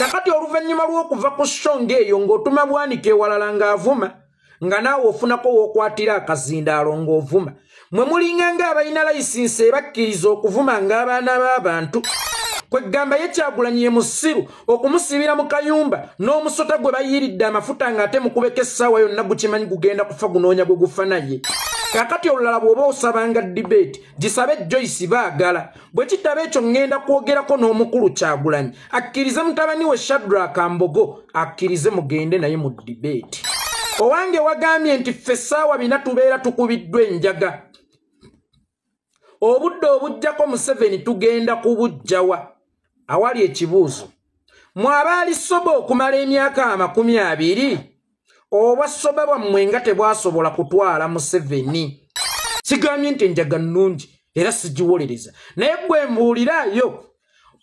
kakati oluvannyuma lw'okuva ku songa eyo ng'otuma bwanika ewalala ng'avuma nga naawe ofunako w'okwatira akazindaalo ng'ovuma mwe mulinga ng'abalina layisinsi ebakkiriza okuvuma ng'abaana b'abantu kweggamba yekyagulanyi ye musiru okumusibira mu kayumba n'omusota gwe bayiridde amafuta ng'ate mukubeka essaawa yonna gukimanyi gugenda kufa gunoonya gwe gufa naye kakati olulala bw'oba osabanga dibeeti gisabe joyisi baagala bwe kitabo ekyo ŋŋenda kwogerako n'omukulu kyagulanyi akkirize mutabani we shadraka mbogo akkirize mugende naye mu dibeeti owange wagambye nti ffe essaawa bina tubeera tukubiddwa enjaga obudde obugjako museveni tugenda ku bujjawa awali ekibuuzo mwaba alisoba okumala emyaka amakumi abiri obwasoba bwammwe nga tebwasobola kutwala museveni kigambye nti enjaga nnungi era sigiwolereza naye gwembuulirayo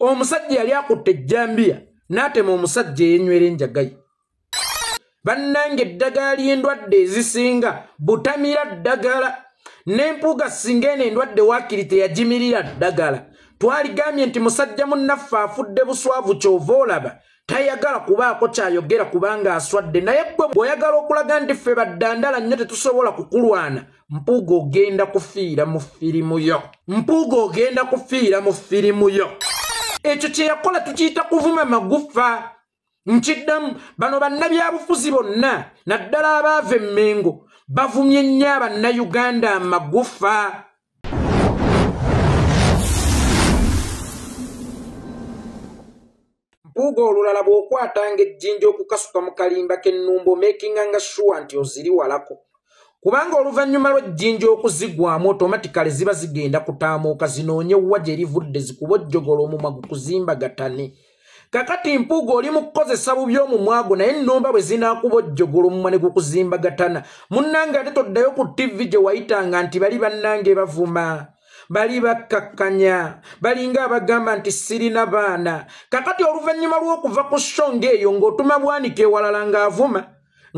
omusajja yali akutta ejjambiya n'atema omusajja eyenywera enjagaye bannanga eddagala ly'endwadde ezisinga butamira ddagala n'empuuga singa eno endwadde waakiri teyagimirira ddagala twaligambye nti musajja munnaffe afudde buswavu kyova olaba tayagala kubaako kyayogera kubanga aswadde naye gwe bw'oyagala okulaga nti ffe baddandala nnyo tetusobola kukulwana mpuuga ogenda kufiira mu firimu yo mpuuga ogenda kufiira mu firimu yo ekyo kye yakola tukiyita kuvuma magufa nkiddamu bano bannabyabufuzi bonna naddala abaava emmengo bavumye nnyo abannayuganda amagufa bbuuga olulala bw'okwatanga ejjinja okukasuka mu kalimba k'ennumba omekinga nga shuwa nti oziri walako kubanga oluvannyuma lw'ejjinja okuzigwamu otomatikale ziba zigenda kutaamuuka zinoonye wwa gye rivudde zikuba ojjogola omumwa gukuzimbagatane kakati mpuuga oli mu kukozesa bubi omumwago naye ennumba bwe zinaakuba ojjogola omumwa ne gukuzimbagatana munnange ate toddayo ku tivi gye wayitanga nti bali bannange bavuma bali bakkakkanya balinga abagamba nti sirina baana kakati oluvannyuma lw'okuva ku ssonga eyo ng'otuma bwanika ewalala ng'avuma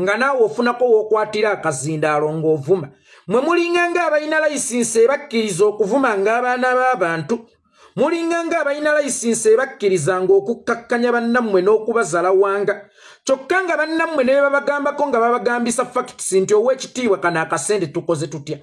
nga naawe ofunako w'okwatira akazindaalo ng'ovuma mwe mulinga ng'abalina layisinsi ebakkiriza okuvuma ng'abaana b'abantu mulinga ng'abalina layisinsi ebakkirizanga okukkakkanya bannammwe n'okubazalawanga kyokka nga bannammwe ne babagambako nga babagambisa facts nti ow'ekitiibwa kano akasente tukoze tutya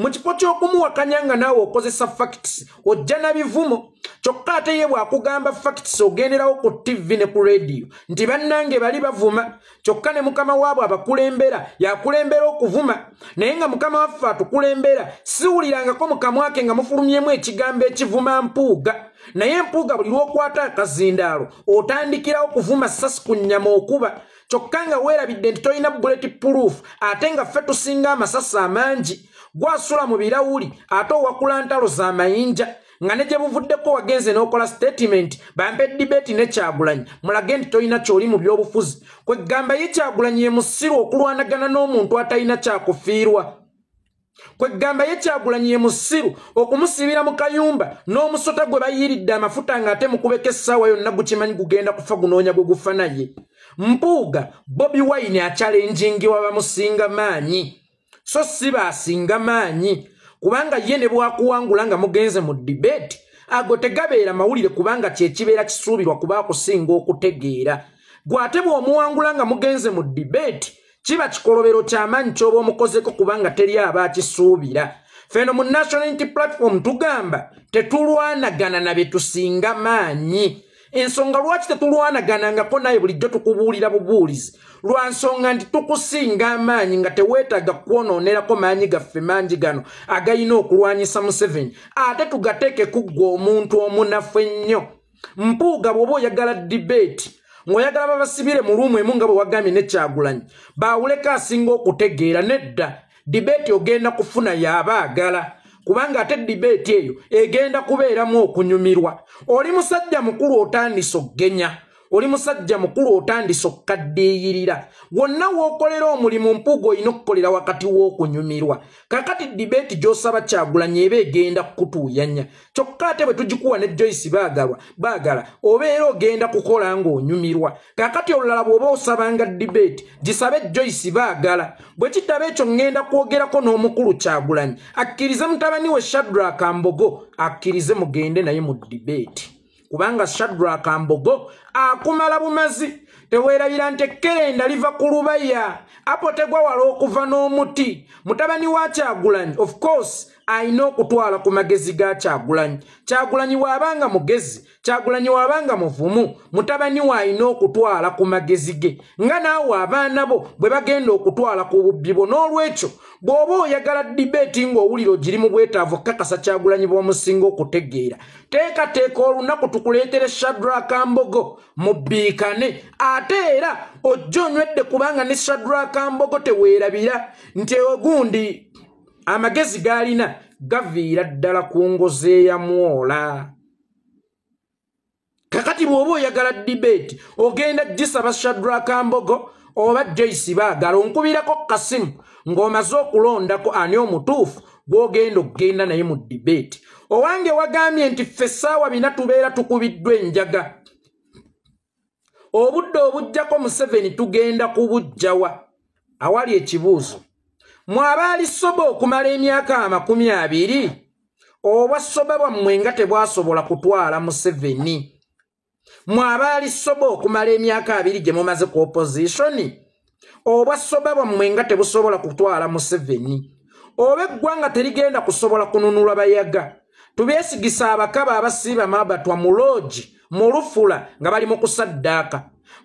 mu kifo ky'okumuwakanya nga naawe okozesa facts ojja na bivumo kyokka ate ye bw'akugamba facts ogenderawo ku tivi ne ku rediyo nti bannange bali bavuma kyokka ne mukama waabwe abakulembera y'akulembera okuvuma naye nga mukama waffe atukulembera siwulirangako mu kamwake nga mufulumyemu ekigambo ekivuma mpuu empuga naye empuga buli lwokwata akazindaalo otandikirawo kuvuma sasi ku nnyama okuba kyokka nga weerabidde nti tolina bulet proof ate nga ffe tusinga amasasi amangi gwasula mu birawuli ate owakula ntalo z'amayinja nga ne gye buvuddeko wagenze n'okola statement bampe dibeeti nekyagulanyi mulage nti tolina kyoli mu by'obufuzi kwe ggamba ye kyagulanyi emusiru okulwanagana n'omuntu atalina kyakufiirwa kweggamba ye kyagulanyi ye musiru okumusibira mu kayumba n'omusota gwe bayiridde amafuta ng'ate mukubeka essaawa yonna gukimanyi gugenda kufa gunoonya gwe gufa naye mpuuga bobi wine akyalenjingiwa bamusinga maanyi so si baasinga maanyi kubanga ye ne bwakuwangula nga mugenze mu dibeeti ago tegabeera mawulire kubanga kyekibeera kisuubirwa kuba akusinga okutegeera gwe ate bw'omuwangula nga mugenze mu dibeeti kiba kikolobero kyamanyi kyoba omukozeko kubanga teri aba akisuubira feno mu national unity platform tugamba tetulwanagana na betusinga maanyi ensonga lwaki tetulwanaganangako naye bulijjo tukubuulira bubuulizi lwa nsonga nti tukusinga amaanyi nga teweetaaga kwonoonerako maanyi gaffe mangi gano agalina okulwanyisa museveni ate tugateekekuggwa omuntu omunafu ennyo mpuuga bw'oba oyagala dibeeti ng'oyagala babasibire mu luumu emu nga bwe wagambye nekyagulanyi baawuleko asinga okutegeera nedda dibeeti ogenda kufuna yaabaagala kubanga ate dibeeti eyo egenda kubeeramu okunyumirwa oli musajja mukulu otandisa okgenya oli musajja mukulu otandise okukaddeeyirira wonna w'okolera omulimu mpuga olina okukolera wakati w'okunyumirwa kakati dibeeti gy'osaba kyagulanya eba egenda kukutuuyanya kyokka ate bwe tugikuwa ne joyisi baagala obeera ogenda kukola ng'onyumirwa kakati olulala bw'oba osabanga dibeeti gisabe joyisi baagala bwe kitaba ekyo ŋŋenda kwogerako n'omukulu kyagulanya akkirize mutabani we shadrak ambogo akkirize mugende naye mu dibeeti kubanga shadraka mbogo akumala bumazi teweerabira nti ekerenda liva ku lubaya apo tegwa wala okuva n'omuti mutabani wa kyagulanyi of course ayina okutwala ku magezi ga kyagulanyi kyagulanyi waabanga mugezi kyagulanyi waabanga muvumu mutabani waayina okutwala ku magezi ge nga naawe abaana bo bwe bagenda okutwala ku bubbi bo n'olwekyo bw'oba oyagala dibeeti ng'owuliro giri mu bwetaavu kakasa kyagulanyi bw'omusinga okutegeera teekateeka olunaku tukuleetere shadrakambogo mu biikane ate era ojja onywedde kubanga ne shadrakambogo teweerabira nti ogundi amagezi g'alina gaviira ddala ku ngozi eyamwola kakati bw'oba oyagala dibeeti ogenda gisaba shadrakambogo oba jayisi baagala onkubirako kasimu ng'omaze okulondako ani omutuufu gw'ogenda okugenda naye mu dibeeti owange wagambye nti ffe essaawa bina tubeera tukubiddwa enjaga obudde obugjako mu seveni tugenda ku bujjawa awali ekibuuzo mwabaali soba okumala emyaka amakumi abiri obwa soba bwammwe nga tebwasobola kutwala mu seveni mwabaali soba okumala emyaka abiri gye mumaze ku opozisoni obwa soba bwammwe nga tebusobola kutwala museveni oba eggwanga terigenda kusobola kununulwa bayaga tubyesigisa abakaba abasiiba mabatwa mu loogi mu lufula nga bali mu kusaddaaka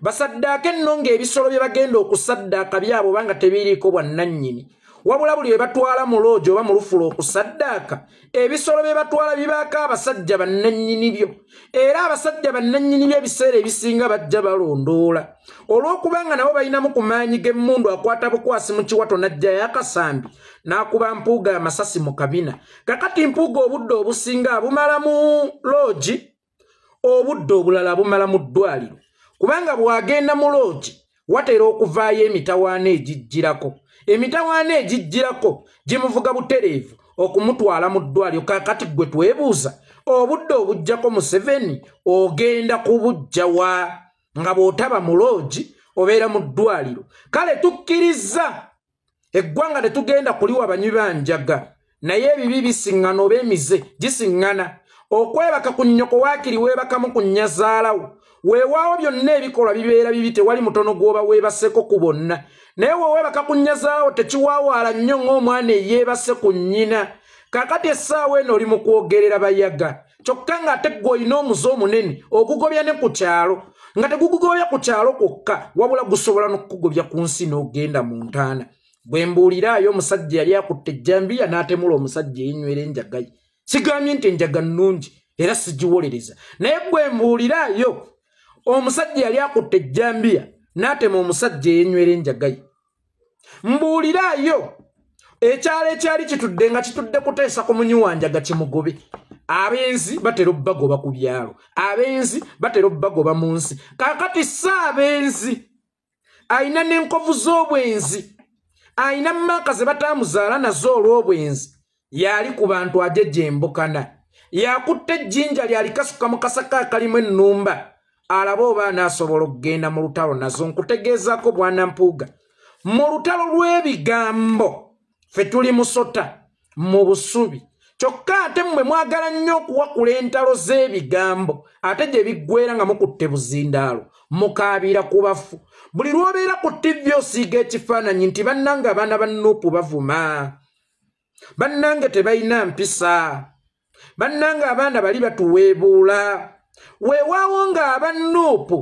basaddaaka enno ng'ebisolo bye bagenda okusaddaaka byabo oba nga tebiriiko bwa nannyini wabula buli bebatwala mu looja oba mu lufula okusaddaaka ebisolo bye batwala bibaako abasajja bannannyinibyo era abasajja bannannyinibyo ebiseera ebisinga bajja balondoola olw'okuba nga nabo balinamu ku maanyi g'emmundu akwata bukwasi mu kiwato n'ajjayo akasambi n'akuba mpuuga amasasi mu kabina kakati mpuuga obudde obusinga abumala mu looji obudde obulala bumala mu ddwaliro kubanga bw'agenda mu looji watera okuvaayo emitawaana egijjirako emitawaana egijjirako gimuvuga butereevu okumutwala mu ddwaliro kakati gwe twebuuza obudde obugjako museveni ogenda kubujja wa nga bw'otaba mulogi obeera mu ddwaliro kale tukkiriza eggwanga tetugenda kuliwa banywi banjaga naye ebibi bisiŋŋana oba emize gisiŋŋana okwebaka ku nnyoko waakiri weebakamu ku nnyazaalawo weewaawo byonna ebikolwa bibeera bibi tewali mutono gw'oba weebaseko ku bonna naye weweebaka kunyazaawo tekiwaawaala nnyo ng'omwana eyeebase ku nnyina kakati essaawa eno oli mu kwogerera bayaga kyokka ng'ate gwe olina omuze omunene ogugobya ne ku kyalo nga tegugugobya ku kyalo kwokka wabula gusobola n'okugobya ku nsi n'ogenda mu ntaana bwe mbuuliraayo omusajja yali akutta ejjambiya n'atemula omusajja eyenywera enjagayi sigambye nti enjaga nnungi era sigiwolereza naye gwe mbuuliraayo omusajja yali akutta ejjambiya n'atema omusajja eyenywera enjagayi mbuuliraayo ekyalo ekyali kitudde nga kitudde kuteesa ku munyi wanjaga kimugobe abenzi batera obbagoba ku byalo abenzi batera obbagoba mu nsi kakati si abenzi ayina n'enkovu z'obwenzi ayina maaka ze batamuzaala nazo olw'obwenzi yaali ku bantu ajejembukana yakutta ejjinja lyalikasukamu kasaka akalimu ennumba alabe oba anaasobola okugenda mu lutalo nazo nkutegeezako bwanampuuga mu lutalo lw'ebigambo ffe tuli musota mu busubi kyokka ate mmwe mwagala nnyo okuwakula entalo z'ebigambo ate gye biggweera nga mukutte buzindaalo mukaabira ku bafu buli lw'obeera ku tivi osiiga ekifaananyi nti bannanga abaana ba nuupu bavuma bannange tebalina mpisa bannanga abaana bali batuweebuula weewaawo ng'aba nuupu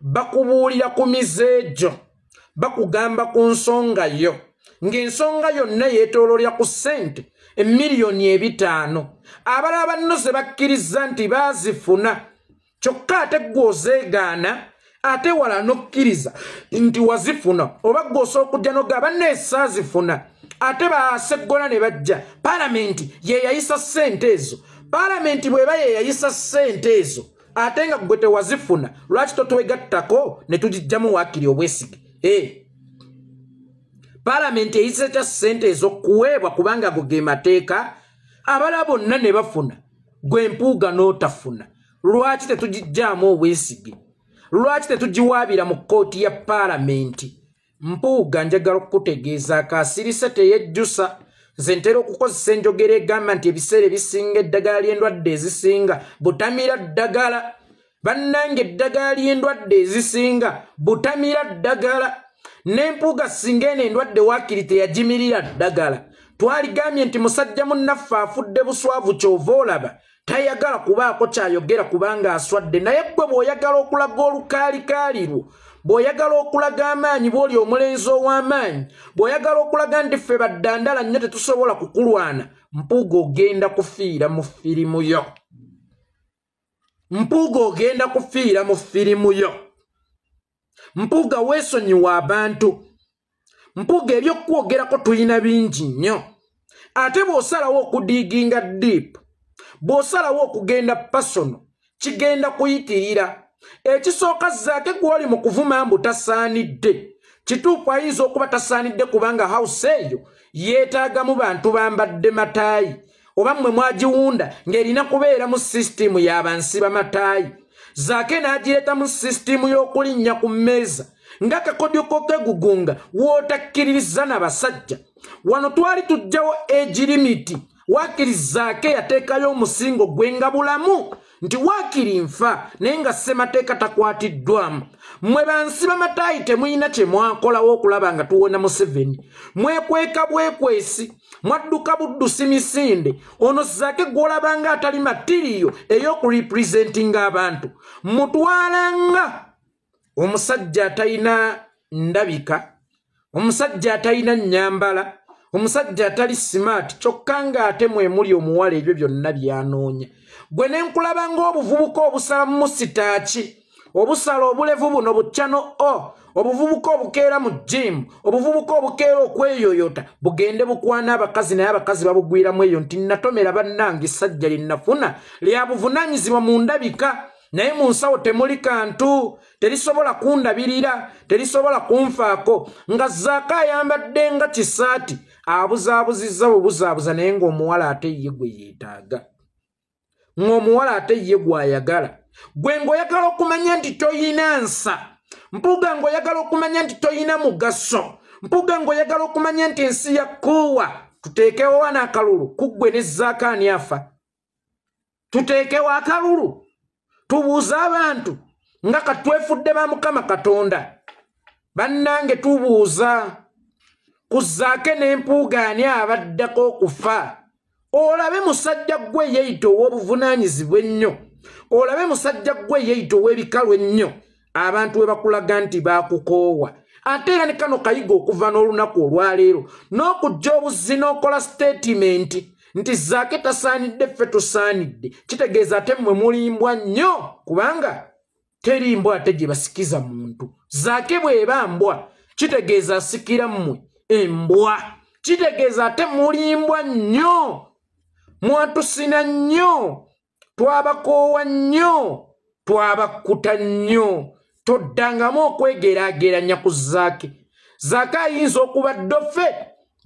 bakubuulira ku mize egyo bakugamba ku nsonga yo ng'ensonga yonna yeetoololya ku ssente emiliyoni ebitaano abala banno ze bakkiriza nti baazifuna kyokka ate ggwe ozeegaana ate wala n'okkiriza nti wazifuna oba ggwe osobola okujja nogaba neesaazifuna ate baseggola ne bajja paalamenti yeyayisa ssente ezo paalamenti bw'eba yeyayisa ssente ezo ate nga ggwe tewazifuna lwaki totwegattako ne tugijjamu waakiri obwesige eh. palamenti eyisa kya ssente ez'okuweebwa kubanga ago ge mateeka abala bonna ne bafuna gwe mpuuga n'otafuna lwaki tetugijjaamu obwesige lwaki tetugiwaabira mu kkooti ya palamenti mpuuga njagala okukutegeeza akasirisa teyejjusa nze ntera okukozesa enjogera egamba nti ebiseera ebisinga eddagala lyendwadde ezisinga butamira ddagala bannanga eddagala lyendwadde ezisinga butamira ddagala nempuuga singa eno endwadde waakiri teyagimirira ddagala twaligambye nti musajja munnaffe afudde buswavu kyova olaba tayagala kubaako kyayogera kubanga aswadde naye ggwe bw'oyagala okulaga olukaalikaalirwo bw'oyagala okulaga amaanyi bwoli omulenzi ow'amaanyi bw'oyagala okulaga nti ffe baddandala nnyo tetusobola kukulwana mpuuga ogenda kufiira mu firimu yo mpuuga ogenda kufiira mu firimu yo mpuuga weesonyiwa abantu mpuuga ebyokwogerako tulina bingi nnyo ate bw'osalawo okudiiginga diipu bw'osalawo okugenda pasono kigenda kuyitirira ekisooka zaake gwoli mu kuvuma mbu tasaanidde kituufu ayinza okuba tasaanidde kubanga hawusi eyo yeetaagamu bantu bambadde mataayi oba mmwe mwagiwunda ng'erina kubeera mu sisitimu y'abansi bamataayi zaake n'agireeta mu sisitimu y'okulinnya ku mmeeza nga kakodyoko kegugunga wootakkiririza na basajja wano twali tujjawo egirimiti waakiri zaake yateekayo omusingo gwengabulamu nti waakiri nfa naye nga ssemateeka takwatiddwamu mmwe bansi bamataayi temulina kye mwakolawo okulaba nga tuwona museveni mwekweka bwekwesi mwadduka buddusi misinde ono zake gwolabanga atali matiriyo ey'okurepurezentinga abantu mutwalanga omusajja atalina ndabika omusajja atalina nnyambala omusajja atali simaati kyokka ng'ate mwemuli omuwala ebyo byonna byanoonya gwe ne nkulaba ng'obuvubuka obusala mu musitaaki obusala obulevu buno bukyano o obuvubuka obukeera mu jimu obuvubuka obukeera okweyoyota bugende bukwana abakazi naye abakazi babugwiramu eyo nti natomera bannanga essajja lye nafuna lya buvunanyizibwa mu ndabika naye mu nsawo temuli kantu terisobola kundabirira terisobola kunfaako nga zaako ayambadde nga kisaati abuzaabuzizza bubuzaabuza naye ngaomuwala ate ye gwe yeetaaga ngaomuwala ate ye gwayagala gwe ngaoyagala okumanya nti toyina nsa mpuga ngaoyagala okumanya nti toyina mugaso mpuga ngaoyagala okumanya nti ensi ya kuuwa tuteekewo wana akalulu kuggwe ne zaakaani afa tuteekewo akalulu tubuuza abantu nga katwefudde ba mukama katonda bannange tubuuza kuzzaake n'empuugaani abaddako okufa olabe musajja gwe yeyito ow'obuvunaanyizibwa ennyo olabe musajja gwe yeyito ow'ebikalu ennyo abantu we bakulaga nti baakukoowa ate era ne kano kayiga okuva n'olunaku olwaleero n'okujja obuzzi n'okola siteetimenti nti zaake tasaanidde ffe tusaanidde kitegeeza ate mmwe mulimbwa nnyo kubanga teri mbwa ate gye basikiza muntu zaake bw'eba mbwa kitegeeza asikira mmwe embwa kitegeeza ate mulimbwa nnyo mwatusina nnyo twabakoowa nnyo twabakkuta nnyo toddangamu okwegeraageranya ku zaaki zaaka ayinza okuba ddofe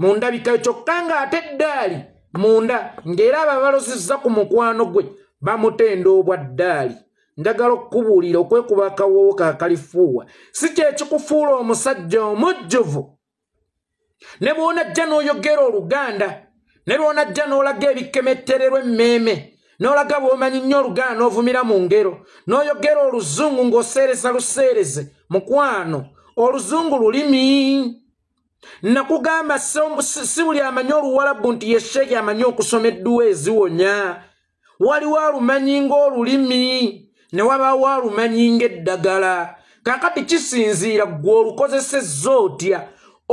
mundabikayo kyokka nga ate eddaali munda ng'era ababalozizza ku mukwano gwe bamutenda obwa ddaali njagala okkubuulira okwekuba akawowo kakalifuuwa si kyekikufuula omusajja omujjuvu ne bwonajja n'oyogera oluganda ne lwonajja n'olaga ebikemettererwa emmeeme n'olaga bw'omanyi nnyo oluganda n'ovumira mu ngero n'oyogera oluzungu ng'oseereza luseereze mukwano oluzungu lulimi nakugamba si buli amanyi oluwalabu nti yesheeki amanyi okusoma edduwa eziwonya waliwo alumanyi ng'olulimi ne wabaawo alumanyi ng'eddagala kakati kisinziira ggwe olukozesezza otya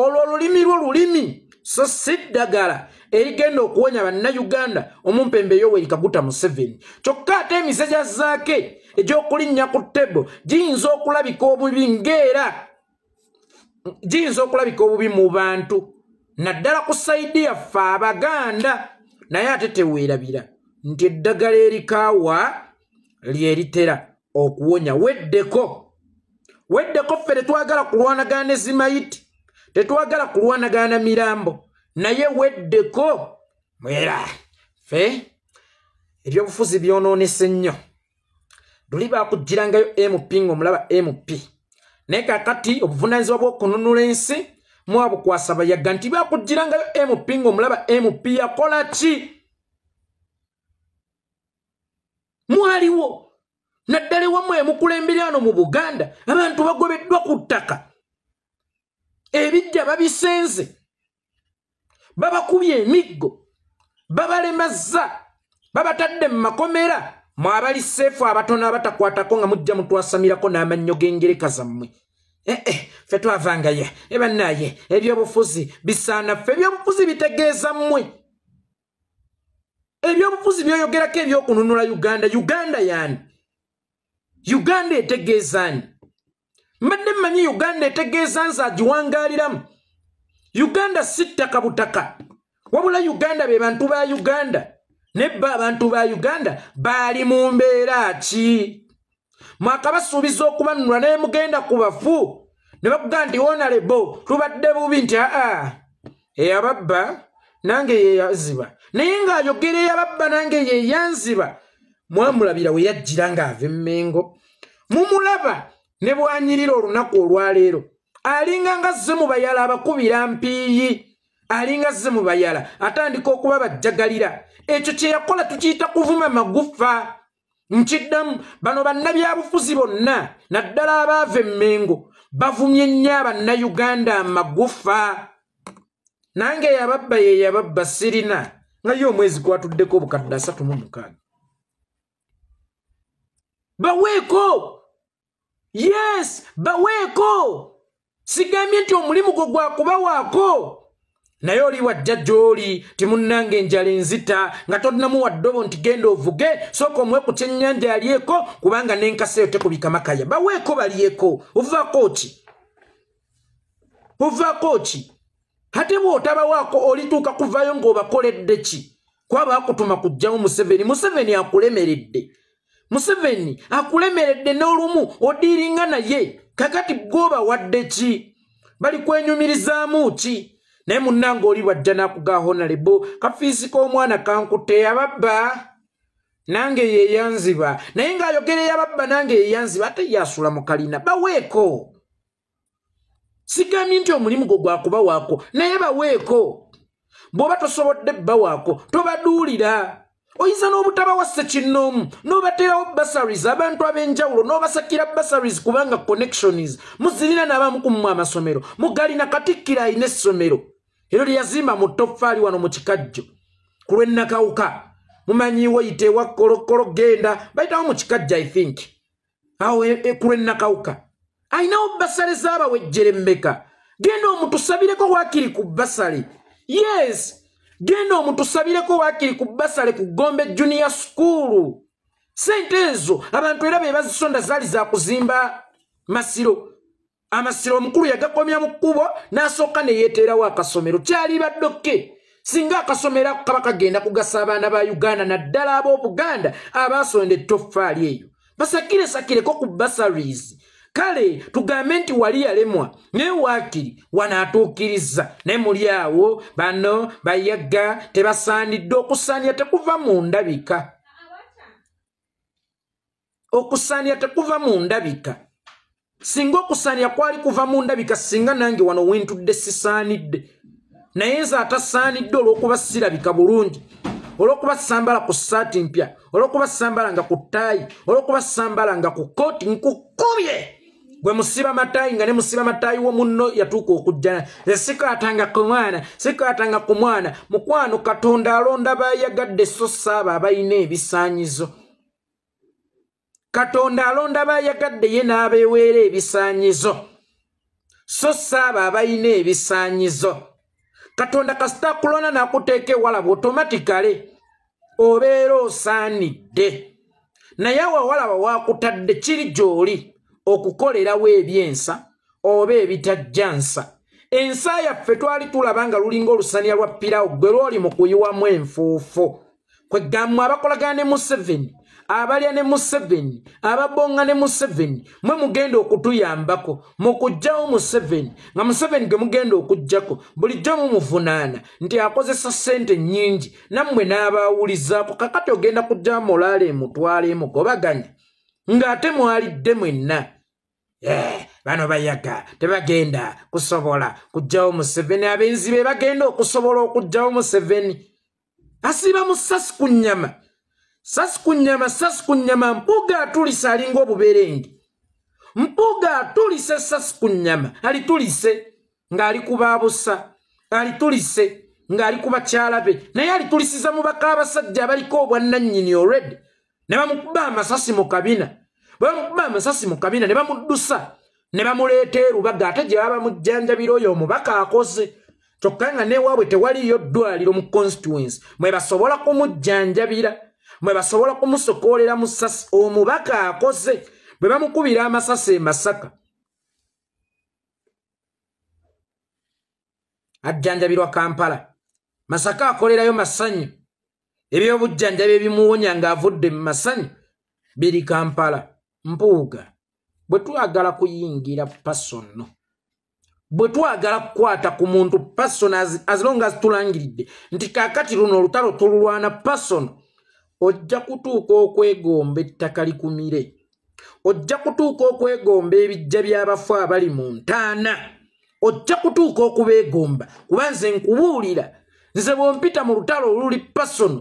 olwo olulimi lwo lulimi so si ddagala erigenda okuwonya bannayuganda omumpembe eyoweerikaguta museveni kyokka ate emise gyazzaake egy'okulinnya ku ttebo giyinza okulabika obubi ngaera giyinza okulabika obubi mu bantu naddala ku saidi yaffe abaganda naye ate teweerabira nti eddagala erikaawa lyeritera okuwonya weddeko weddeko ffe tetwagala kulwanagana ne zimayiti tetwagala kulwanagana na mirambo naye weddeko mwera fe ebyobufuzi byonoonese nnyo luli bakugirangayo mp ngaomulaba mp naye kakati obuvunanyizibwa bwokununula ensi mwabukwasa bayaga nti bakugirangayo mp ngaomulaba mp yakola ki mwaliwo naddala ewamu emukulembere ano mu buganda abantu bagobeddwa ku ttaka ebijja babisenze babakubye emiggo babalemazza babatadde mu makomera mwabali seefu abatono abatakwatako nga mujja mutwasamirako n'amannyo g'engereka zammwe ee eh, eh, ffe twavangaye ebannaaye eh, ebyobufuzi bisaana ffe ebyobufuzi bitegeeza mmwe ebyobufuzi byoyogerako ebyokununula uganda uganda yani uganda etegeezaani mbadde mmanyi uganda etegeeza nze agiwangaliramu uganda sittaka butaka wabula uganda be bantu ba uganda nebba abantu ba uganda baali mu mbeera ki mwakabasuubiza okubanunula naye mugenda ku bafu ne bakugaa nti honalebo tubadde bubi nti aa eyababba nange yeyaziba naye ng'ayogera eyababba nange yeyanziba mwamulabira we yajjira ng'ava emmengo mumulaba ne bwanyirira olunaku olwaleero alinga nga zze mu bayala abakubira mpiiyi alinga zze mu bayala atandika okuba bajjagalira ekyo kye yakola tukiyita kuvuma magufa nkiddamu bano bannabyabufuzi bonna naddala abaava emmengo bavumye nnyo abannayuganda amagufa nange yababba ye yababba sirina nga ye omwezi gwatuddeko obukadde asatu mu mukaaga baweeko yes baweeko sigambye nti omulimu gwo gwakubawaako naye oli wajja gy'oli timunnanga enjala enzita nga tolinamu waddobo nti genda ovuge sooka omuwe ku kyennyanja yalyeko kubanga n'enkasa eyo tekubikamakaya baweeko balyeko ovaako ki ovaako ki ate bw'otabawaako olituuka kuvaayo ng'obakoledde ki kwabaakutuma kugjamu museveni museveni akulemeredde museveni akulemeredde n'olumu odiringa naye kakati gwoba wadde ki bali kwenyumirizaamu ki naye munnanga oli bwajja n'akugaho nalebo kafiisi k'omwana kankute ababba nange yeyanziba naye ng'ayogereyo ababba nange yeyanziba ate yasula mu kalina baweeko sigambye nti omulimu gwo gwakubawaako naye baweeko bw'oba tosobodde bba waako tobaduulira oyinza n'obutabawa sekinoomu n'obateerawo basaries abantu ab'enjawulo n'obasakira basaries kubanga connections muzirina n'abamukumumu amasomero mugalina katikkiro ayina essomero ero lyeyazimba mu ttofaali wano mu kikajjo ku lwennakawuka mumanyiwo yite ewa kolokolo genda bayitawo mu kikajjo i think awo e, e, ku lwennakawuka ayinawo basale z'abawejjere mbeka genda omutusabireko waakiri ku basale yes genda omuntu osabireko waakiri ku basale ku gombe junior school sente ezo abantu era be bazisonda zaali zakuzimba masiro amasiro omukulu yagakomya mu kkubo n'asooka ne yeeteerawo akasomero kyali baddoke singa akasomero ako kaba kagenda kugasa abaana ba uganda naddala ab'obuganda abaasonda ettoffaali eyo basakiresakireko ku basaries kale tugambe nti wali yalemwa naye waakiri wanaatuukiriza naye muli awo bano bayaga tebasaanidde okusaanira tekuva mu ndabika okusaanira tekuva mu ndabika singa okusaanira kwali kuva mu ndabika singa nange wano wentudde sisaanidde naye nze atasaanidde olw'okuba sirabika bulungi olw'okuba sambala ku saati mpya olw'okuba sambala nga ku ttaayi olw'okuba sambala nga ku kooti nkukubye gwe musiba matayi nga nemusiba matayi wo muno yatuuka okujjana e sikwatanga ku mwana sikwatanga ku mwana mukwano katonda alonda bayagadde so saaba abalina ebisaanyizo katonda alonda bayagadde ye n'abeeweera ebisaanyizo so saaba abalina ebisaanyizo katonda kasita kulona nakuteeka ewalaba otomatikale obeera osaanidde naye awawalaba wakutadde kiri gy'oli okukolerawo ebyensa oba ebitajja nsa ensa yaffe twali tulaba nga lulinga olusaniya lwa pirawo gwe lwoli mu kuyiwamu enfuufu kwe gammwe abakolagana ne museveni abalya ne museveni ababonga ne museveni mwe mugenda okutuyambako mu kujjawo museveni nga museveni ge mugenda okujjako bulijjo mumuvunaana nti akozesa ssente nnyingi nammwe n'abaawulizaako kakati ogenda kujjawo mulaala emutwala emugobaganya ng'ate mwaliddemwenna Eh, bano bayaga tebagenda kusobola kujjawo museveni abenzi be bagenda okusobola okujjawo museveni asibamu sasi ku nnyama sasi ku nnyama sasi ku nnyama mpuga atulise alinga obuberenge mpuga atulise sasi ku nnyama alitulise ng'ali kubaabusa alitulise ng'ali ku bakyala be naye alitulisiza mu baka abasajja abaliko obwannannyini olwedde ne bamukuba amasasi mu kabina bamukubamu ensasi mu kabina ne bamuddusa ne bamuleeta erubaga ate gye baba mujjanjabira oyo omubaka akoze kyokka nga newaabwe tewaliyo ddwaliro mu constituency mwe basobola kumujjanjabira mwe basobola kumusokolera musasi omubaka akoze bwe bamukubira amasasi emasaka ajjanjabirwa kampala masaka akolerayo masanyu ebyobujjanjaba ebimuwonya ng'avudde mu masanyu biri kampala mbuuga bwe twagala kuyingira pasono bwe twagala kukwata ku muntu pasono azilonga azitulangiridde nti kaakati luno olutalo tululwana pasono ojja kutuuka okwegomba ettaka likumire ojja kutuuka okwegomba ebijja by'abafu abali mu ntaana ojja kutuuka okubeegomba kuba nze nkubuulira nze bwompita mu lutalo oluli pasono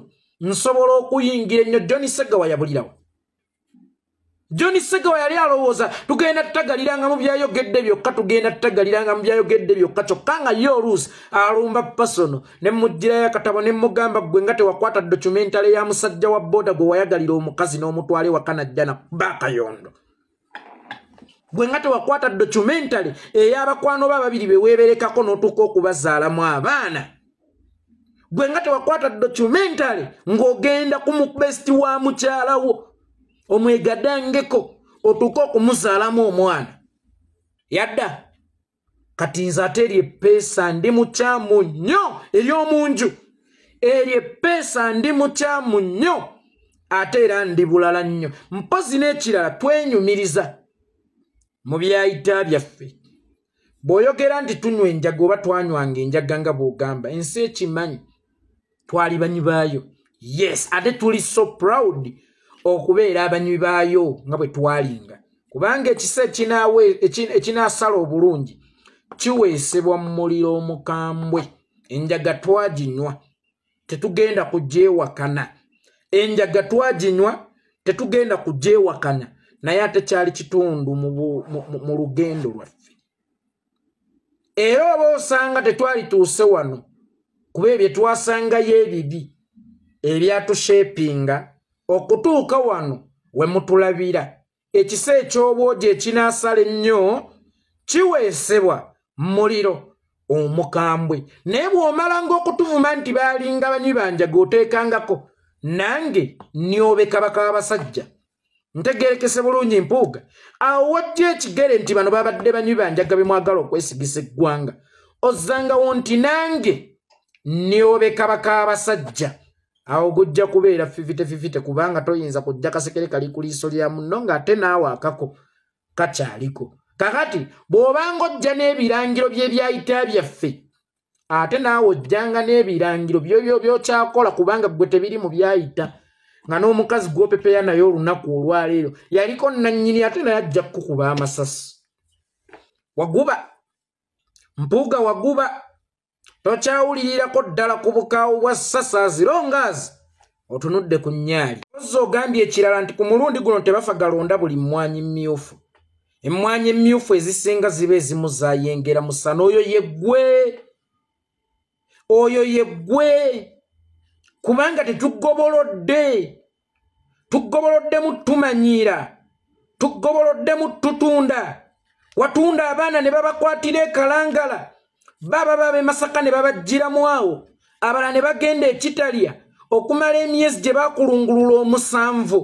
nsobola okuyingira ennyo john segawa yabulirawo john segawa yali alowooza tugenda tutagalirangamu byayogedde byokka tugenda tutagaliranga mu byayogedde byokka kyokka nga ye oluusi alumba pasono ne mmugirayo akatabo ne mmugamba gwe nga tewakwata dokumentale ya musajja wa booda gwe wayagalira omukazi n'omutwala ewaka najja nabakayondo gwe nga tewakwata dokumentale ey'abakwano ba ababiri be weeberekako n'otuuka okubazaalamu abaana gwe nga tewakwata dokumentale ng'ogenda ku mubesiti wa mukyalawo omwegadangeko otuke okumuzaalamu omwana yadda kati nze ate eryo epeesa ndi mukyamu nnyo ery'omunju eryo epeesa ndi mukyamu nnyo ate era ndi bulala nnyo mpozi n'ekirala twenyumiriza mu byayita byaffe bw'oyogera nti tunywa enjaga oba twanywanga enjaga nga bw'ogamba ensi ekimanyi twali banywi baayo yes ate tuli so proud okubeera abanywi baayo nga bwe twalinga kubanga ekisa ekinaasala obulungi kiweesebwa mu muliro omukambwe enjaga twaginywa tetugenda kujeewakana enjaga twaginywa tetugenda kujeewakana naye atekyali kitundu mu lugendo lwaffe era oba osanga tetwalituuse wano kuba ebyetwasangayo ebibi ebyatusheepinga okutuuka wano we mutulabira ekisa eky'obwogi ekinaasala ennyo kiweesebwa muliro omukambwe naye bw'omalanga okutuvuma nti baalinga banywi banja geoteekangako nange nyobe kabaka w'abasajja ntegerekese bulungi mpuuga awo wajja ekigere nti bano babadde banywi banjaga be mwagala okwesigisa eggwanga ozzangawo nti nange nyobe kabaka w'abasajja awo gujja kubeera fivite fivite kubanga toyinza kujja kasekere kali ku liiso lya muno ng'ate naawe akako kakyaliko kakati bw'obanga ojja n'ebirangiro byebyayita byaffe ate naawe ojjanga n'ebirangiro byobyo byokyakola kubanga ggwe tebiri mu byayita nga n'omukazi gw'opepeya naye olunaku olwaleero yaliko nannyini ate naye ajja kukuba amasasi waguba mpuuga waguba tokyawulirirako ddala ku bukaawo bwa sasa zirongazi otunudde ku nnyaali ozza ogambye ekirala nti ku mulundi guno tebafa galonda buli mmwanyi mmyufu emmwanyi emmyufu ezisinga ziba ezimu zayengera musana oyo yeggwe oyo yeggwe kubanga tetugobolodde tugoboloddemu tumanyiira tugoboloddemu tutunda watunda abaana ne babakwatira ekalangala baba baba masaka ne babajjira awo abalala ne bagenda ekitalya okumala emyezi gye baakulungulula omusanvu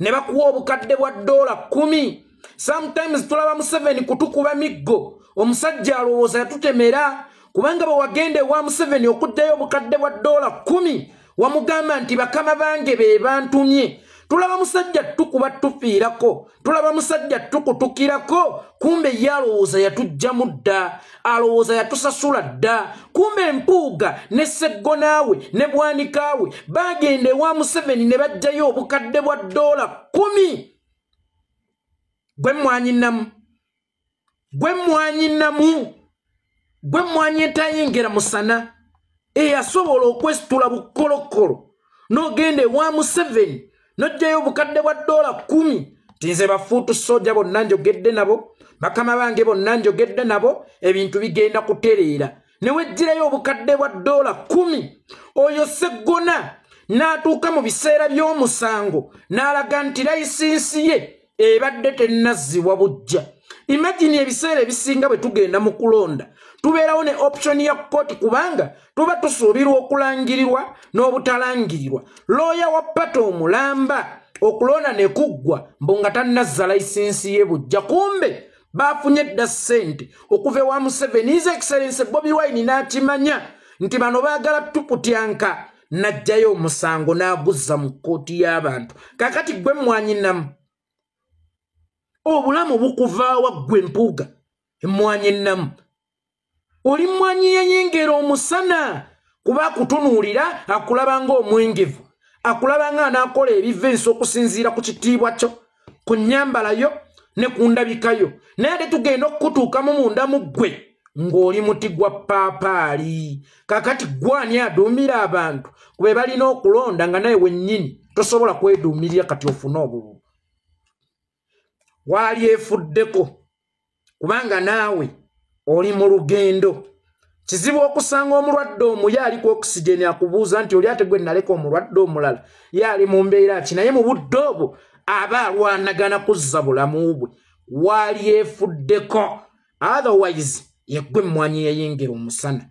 ne bakuwa obukadde bwa dola kumi sometimes tulaba museveni kutukuba miggo omusajja alowooza yatutemera kubanga bwe wagenda ewa museveni okuddayo obukadde bwa dola kumi wamugamba nti bakama bange be bantumye tulaba musajja tukuba tufiirako tulaba musajja tukutukirako kumbe ye alowooza yatujjamu dda alowooza yatusasula dda kumbe empuuga ne sseggonaawe ne bwanikaawe baagenda ewa museveni ne bajjayo obukadde bwa ddoola kumi gwe mwanyinamu gwe mwanyinamu gwe mwanyi etayingira musana eyasobola okwesitula bukolokolo n'ogenda ewa museveni nojjayo obukadde bwa ddoola kumi tinze bafuutu soja bonna njogedde nabo bakama bange bonna njogedde nabo ebintu bigenda kutereera ne weggirayo obukadde bwa ddoola kumi oyo seggona n'atuuka mu biseera by'omusango n'alaga nti layisinsi ye ebadde tennazzibwa bujja imagine ebiseera ebisinga bwe tugenda mu kulonda tubeerawo ne option ya kkooti kubanga tuba tusuubirwa okulangirirwa n'obutalangirirwa looya wa pata omulamba okulonda ne kuggwa mbu nga tannazza layisinsi ye bujja kumbe baafunye dda ssente okuva ewa museveni is excellence bobi wine n'akimanya nti bano baagala tukutyanka n'ajjayo omusango n'aguzza mu kkooti y'abantu kakati gwe mwanyinamu obulamu bukuvaawa ggwe empuuga emwanyi ennamu oli mwanyi yeyengera omusana kuba akutunuulira akulaba ngaomwengevu akulaba nga anaakola ebiva ensi okusinziira ku kitiibwa kyo ku nnyambalayo ne ku ndabikayo naye ate tugenda okukutuukamu mundamu ggwe ng'oli muti gwa paapaali kakati gwani aduumira abantu kube balina okulonda nga naye wennyini tosobola kweduumirira kati ofune obubu waalyefuddeko kubanga naawe oli mu lugendo kizibu okusanga omulwadde omuye aliku okisigeni akubuuza nti oli ate gwe naleka omulwadde omulala ye ali mu mbeera ki naye mu budde obwo aba alwanagana kuzza bulamu bwe waalyefuddeko otherwise yeggwe emmwanyi yeyingira omusana